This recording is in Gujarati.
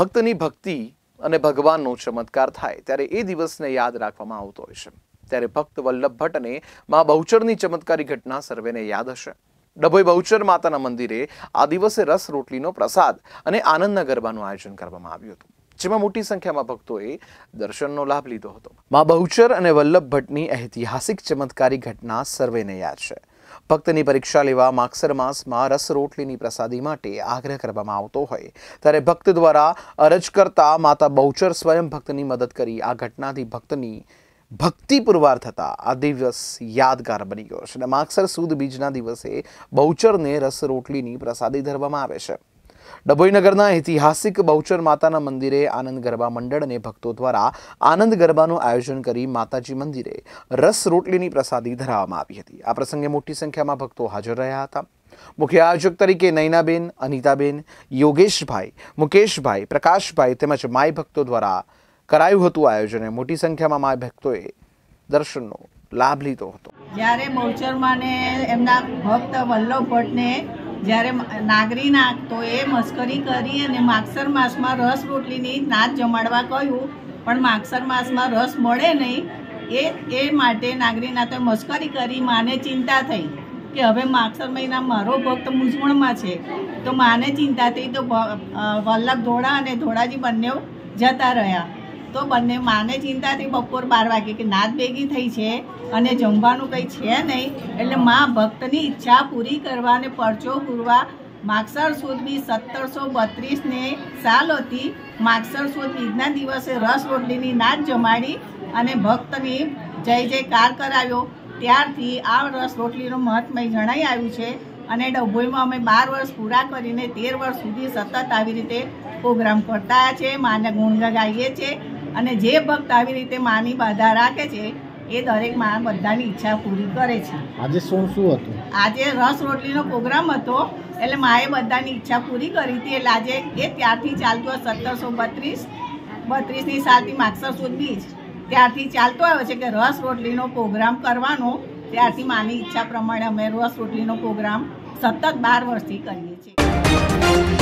ભક્તની ભક્તિ અને ભગવાનનો ચમત્કાર થાય ત્યારે એ દિવસને યાદ રાખવામાં આવતો હોય છે ત્યારે ભક્ત વલ્લભ ભટ્ટ અને મા બહુચરની ચમત્કારી ઘટના સર્વેને યાદ હશે ડભોઈ બહુચર માતાના મંદિરે આ દિવસે રસ રોટલીનો પ્રસાદ અને આનંદના ગરબાનું આયોજન કરવામાં આવ્યું હતું જેમાં મોટી સંખ્યામાં ભક્તોએ દર્શનનો લાભ લીધો હતો મા બહુચર અને વલ્લભ ભટ્ટની ઐતિહાસિક ચમત્કારી ઘટના સર્વેને યાદ છે ભક્તની પરીક્ષા લેવા માગસર માસમાં રસ રોટલીની પ્રસાદી માટે આગ્રહ કરવામાં આવતો હોય ત્યારે ભક્ત દ્વારા અરજ કરતા માતા બહુચર સ્વયં ભક્તની મદદ કરી આ ઘટનાથી ભક્તની ભક્તિ પુરવાર થતા આ દિવસ યાદગાર બની ગયો છે અને માગસર સુદ બીજના દિવસે બહુચરને રસ રોટલીની પ્રસાદી ધરવામાં આવે છે ડભોઈ નગરના ઐતિહાસિક બહુચર માતાના મંદિરે આનંદ ગરબા મંડળ અને ભક્તો દ્વારા આનંદ ગરબાનું આયોજન કરી માતાજી મંદિરે રસ રોટલીની પ્રસાદી ધરાવવામાં આવી હતી આ પ્રસંગે મોટી સંખ્યામાં ભક્તો હાજર રહ્યા હતા મુખ્ય આયોજક તરીકે નૈનાબેન અનિતાબેન યોગેશભાઈ મુકેશભાઈ પ્રકાશભાઈ તેમજ માય ભક્તો દ્વારા કરાયું હતું આયોજન મોટી સંખ્યામાં માય ભક્તોએ દર્શનનો લાભ લીધો હતો જ્યારે બહુચરમાને એમના ભક્ત વલ્લભ ભટ્ટને જ્યારે નાગરી નાગ તો એ મસ્કરી કરી અને માગસર માસમાં રસ રોટલીની નાચ જમાડવા કહ્યું પણ માગસર માસમાં રસ મળે નહીં એ એ માટે નાગરીનાથે મસ્કરી કરી માને ચિંતા થઈ કે હવે માગસર મહિના મારો ભક્ત મૂંઝવણમાં છે તો માને ચિંતા થઈ તો વલ્લભ ધોળા અને ધોળાજી બંને જતા રહ્યા તો બંને માને ચિંતાથી બપોર બાર વાગે કે નાદ ભેગી થઈ છે અને જમવાનું કંઈ છે નહીં એટલે મા ભક્તની ઈચ્છા પૂરી કરવા અને પરચો પૂરવા માગસર સુદ બી સત્તરસો બત્રીસને સાલ હતી માગસર સુદ બીજના દિવસે રસ રોટલીની નાદ જમાડી અને ભક્તની જય જયકાર કરાવ્યો ત્યારથી આ રસ રોટલીનું મહત્મય જણાઈ આવ્યું છે અને ડભોઈમાં અમે બાર વર્ષ પૂરા કરીને તેર વર્ષ સુધી સતત આવી રીતે પ્રોગ્રામ કરતા છે માને ગુણ ગાઈએ છીએ અને જે ભક્ત આવી રીતે માની બાધા રાખે છે એ દરેક માં બધાની ઈચ્છા પૂરી કરે છે આજે શું શું હતું આજે રસ રોટલીનો પ્રોગ્રામ હતો એટલે માએ બધાની ઈચ્છા પૂરી કરી હતી એટલે આજે એ ત્યારથી ચાલતું હોય સત્તરસો બત્રીસ બત્રીસની સાલથી માગસર સુધી જ ત્યારથી ચાલતો આવ્યો છે કે રસ રોટલીનો પ્રોગ્રામ કરવાનો ત્યારથી માની ઈચ્છા પ્રમાણે અમે રસ રોટલીનો પ્રોગ્રામ સતત બાર વર્ષથી કરીએ છીએ